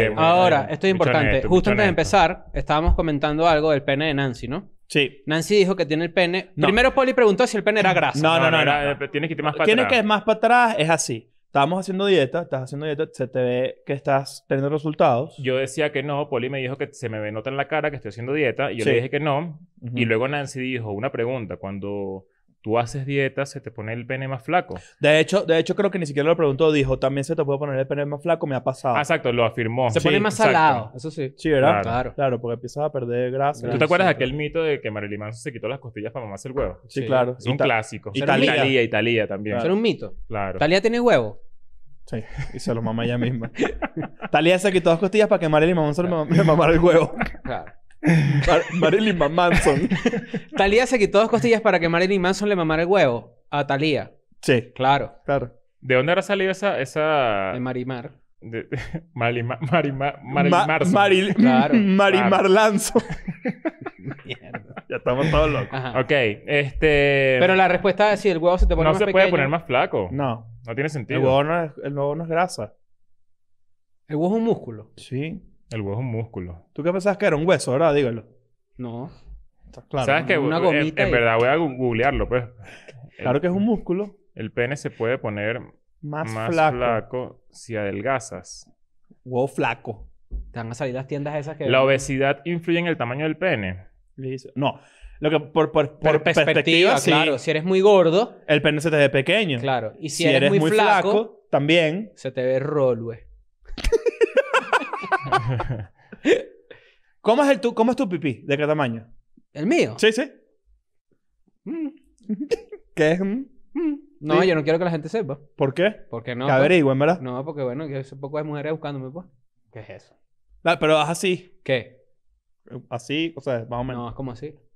Eh, Ahora, esto es importante. Justo antes de empezar, estábamos comentando algo del pene de Nancy, ¿no? Sí. Nancy dijo que tiene el pene. Primero Poli preguntó si el pene era graso. No, no, no. Eh, Tienes que ir más para Tienes atrás. que ir más para atrás, es así. Estábamos haciendo dieta, estás haciendo dieta, se te ve que estás teniendo resultados. Yo decía que no, Poli me dijo que se me ve nota en la cara que estoy haciendo dieta, y yo le dije que no. Y luego Nancy dijo una pregunta, cuando tú haces dieta, se te pone el pene más flaco. De hecho, de hecho creo que ni siquiera lo preguntó, dijo, también se te puede poner el pene más flaco, me ha pasado. exacto, lo afirmó. Se pone más salado, eso sí. Sí, ¿verdad? Claro. Claro, porque empiezas a perder grasa. ¿Tú te acuerdas de aquel mito de que Marilyn Manson se quitó las costillas para mamarse el huevo? Sí, claro. Es un clásico. Italia. Italia, también. Claro. Era un mito. Claro. Italia tiene huevo. Sí, y se lo mama ella misma. Talía se quitó las costillas para que Marilyn Manson me mamara el huevo. Claro. Marilyn Manson. Talía se quitó dos costillas para que Marilyn Manson le mamara el huevo a Talía. Sí. Claro. Claro. ¿De dónde habrá salido esa, esa... De Marimar. De... Marimar... Marimar... Marimar... Lanzo. Mierda. Ya estamos todos locos. Ajá. Ok, este... Pero la respuesta es si el huevo se te pone más pequeño... No se puede poner más flaco. No. No tiene sentido. El huevo el huevo no es grasa. El huevo es un músculo. Sí. El huevo es un músculo. ¿Tú qué pensabas que era un hueso, verdad? Dígalo. No. Está claro. ¿Sabes que Una eh, en verdad voy a googlearlo, pues. Claro que es un músculo El pene se puede poner más, flaco. si adelgazas. Huevo flaco. Te van a salir las tiendas esas que... La obesidad influye en el tamaño del pene. Le No. Lo que por, perspectiva, claro. Si eres muy gordo, El pene se te ve pequeño. claro. Y si, eres, muy, flaco, también. se te ve rollo, ¿Cómo es, el tu, ¿Cómo es tu pipí? ¿De qué tamaño? ¿El mío? Sí, sí. Mm. ¿Qué es? Mm. Mm. No, yo no quiero que la gente sepa. ¿Por qué? Porque no. que averigüen, ¿verdad? no, porque bueno, que un poco de mujeres buscándome, pues. ¿Qué es eso? pero es así. ¿Qué? Así, o sea, más o menos. No, es como así.